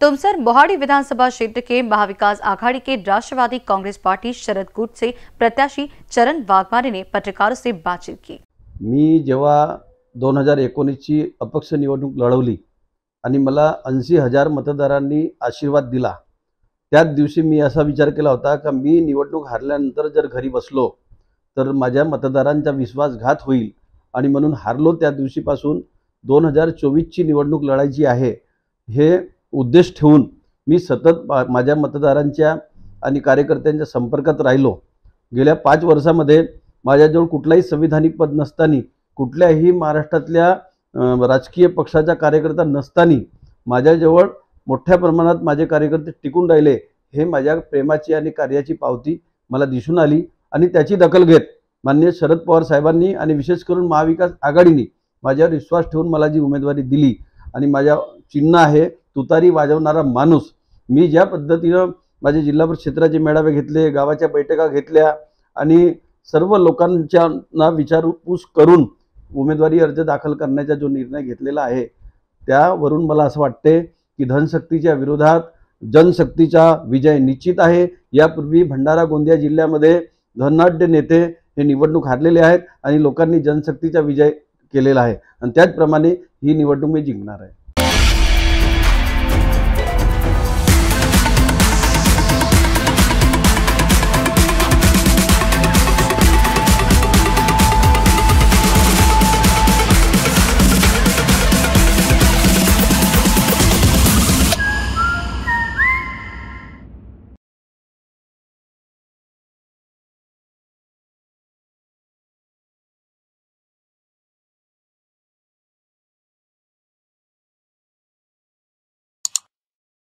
तुमसर मोहाड़ी विधानसभा क्षेत्र के महाविकास आघाड़ी के राष्ट्रवादी कांग्रेस पार्टी शरद गुट से प्रत्याशी चरण वाघमारे ने पत्रकारों से बातचीत की मी जेव्हा दोन हजार एकोणीसची अपक्ष निवडणूक लढवली आणि मला ऐंशी हजार मतदारांनी आशीर्वाद दिला त्याच दिवशी मी असा विचार केला होता का मी निवडणूक हारल्यानंतर जर घरी बसलो तर माझ्या मतदारांचा विश्वासघात होईल आणि म्हणून हारलो त्या दिवशीपासून दोन हजार चोवीसची निवडणूक लढायची आहे हे उद्देश ठेवून मी सतत माझ्या मतदारांच्या आणि कार्यकर्त्यांच्या संपर्कात राहिलो गेल्या पाच वर्षामध्ये माझ्याजवळ कुठलाही संविधानिक पद नसताना कुठल्याही महाराष्ट्रातल्या राजकीय पक्षाचा कार्यकर्ता नसताना माझ्याजवळ मोठ्या प्रमाणात माझे कार्यकर्ते टिकून राहिले हे माझ्या प्रेमाची आणि कार्याची पावती मला दिसून आली आणि त्याची दखल घेत माननीय शरद पवार साहेबांनी आणि विशेष करून महाविकास आघाडीने माझ्यावर विश्वास ठेवून मला जी उमेदवारी दिली आणि माझ्या चिन्ह आहे तुतारी वाजवणारा माणूस मी ज्या पद्धतीनं माझे जिल्हा क्षेत्राचे मेळावे घेतले गावाच्या बैठका घेतल्या आणि सर्व लोकांच्या ना विचारपूस करून उमेदवारी अर्ज दाखल करण्याचा जो निर्णय घेतलेला आहे त्यावरून मला असं वाटते की धनशक्तीच्या विरोधात जनशक्तीचा विजय निश्चित आहे यापूर्वी भंडारा गोंदिया जिल्ह्यामध्ये धनाढ्य नेते हे निवडणूक हारलेले आहेत आणि लोकांनी जनशक्तीचा विजय केलेला आहे आणि त्याचप्रमाणे ही निवडणूक मी जिंकणार आहे